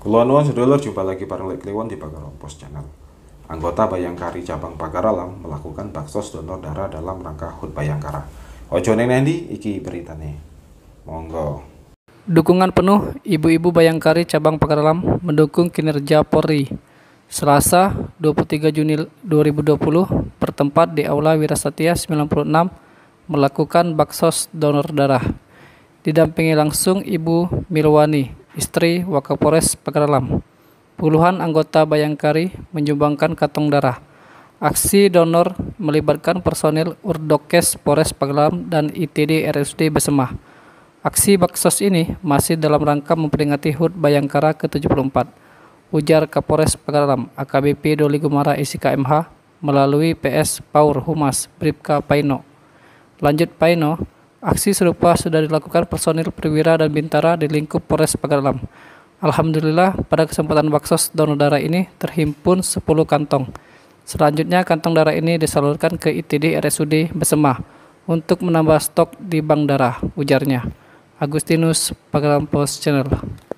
Kulonwon Sedulur jumpa lagi bareng Lek Kliwon di Bakar Post Channel. Anggota Bayangkari Cabang Alam melakukan baksos donor darah dalam rangka HUT Bayangkara. Ojo neng nendi iki beritane. Monggo. Dukungan penuh ibu-ibu Bayangkari Cabang Alam mendukung kinerja Polri. Selasa 23 Juni 2020 bertempat di Aula Wirasatya 96 melakukan baksos donor darah. Didampingi langsung Ibu Milwani istri Wakapolres Pekalongan, Puluhan anggota Bayangkari menyumbangkan kantong darah. Aksi donor melibatkan personil Urdokes Polres Pekalongan dan ITD RSD Besemah. Aksi baksos ini masih dalam rangka memperingati HUT Bayangkara ke-74, ujar Kapolres Pekalongan AKBP Doli Gumara ISIKMH melalui PS Power Humas Bripka Paino. Lanjut Paino, Aksi serupa sudah dilakukan personil perwira dan bintara di lingkup Polres Pagarlam. Alhamdulillah, pada kesempatan baksos donor darah ini terhimpun 10 kantong. Selanjutnya, kantong darah ini disalurkan ke ITD RSUD Besemah untuk menambah stok di bank darah, ujarnya. Agustinus, Pagarlam Post Channel.